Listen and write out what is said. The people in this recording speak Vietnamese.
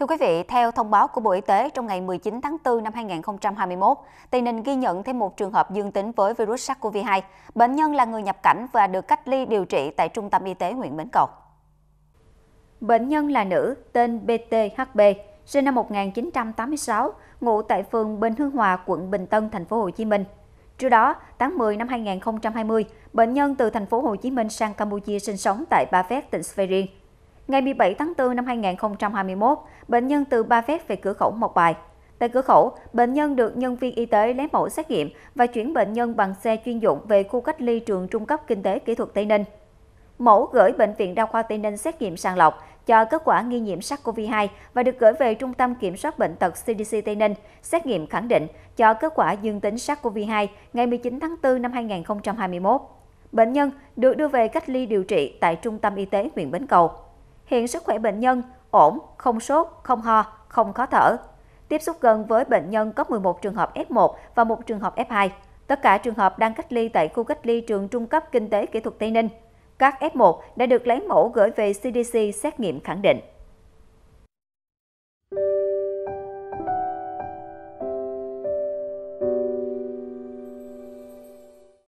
Thưa quý vị, theo thông báo của Bộ Y tế trong ngày 19 tháng 4 năm 2021, Tây Ninh ghi nhận thêm một trường hợp dương tính với virus SARS-CoV-2. Bệnh nhân là người nhập cảnh và được cách ly điều trị tại Trung tâm Y tế huyện Bến Cầu. Bệnh nhân là nữ, tên BTHB, sinh năm 1986, ngụ tại phường Bình Hương Hòa, quận Bình Tân, thành phố Hồ Chí Minh. Trước đó, tháng 10 năm 2020, bệnh nhân từ thành phố Hồ Chí Minh sang Campuchia sinh sống tại Ba Vét, tỉnh Sveirin Ngày 17 tháng 4 năm 2021, bệnh nhân từ Ba Phép về cửa khẩu Mộc Bài. Tại cửa khẩu, bệnh nhân được nhân viên y tế lấy mẫu xét nghiệm và chuyển bệnh nhân bằng xe chuyên dụng về khu cách ly trường trung cấp kinh tế kỹ thuật Tây Ninh. Mẫu gửi Bệnh viện Đa khoa Tây Ninh xét nghiệm sàng lọc cho kết quả nghi nhiễm SARS-CoV-2 và được gửi về Trung tâm Kiểm soát Bệnh tật CDC Tây Ninh, xét nghiệm khẳng định cho kết quả dương tính SARS-CoV-2 ngày 19 tháng 4 năm 2021. Bệnh nhân được đưa về cách ly điều trị tại Trung tâm Y tế huyện Bến Cầu. Hiện sức khỏe bệnh nhân ổn, không sốt, không ho, không khó thở. Tiếp xúc gần với bệnh nhân có 11 trường hợp F1 và một trường hợp F2. Tất cả trường hợp đang cách ly tại khu cách ly trường trung cấp kinh tế kỹ thuật Tây Ninh. Các F1 đã được lấy mẫu gửi về CDC xét nghiệm khẳng định.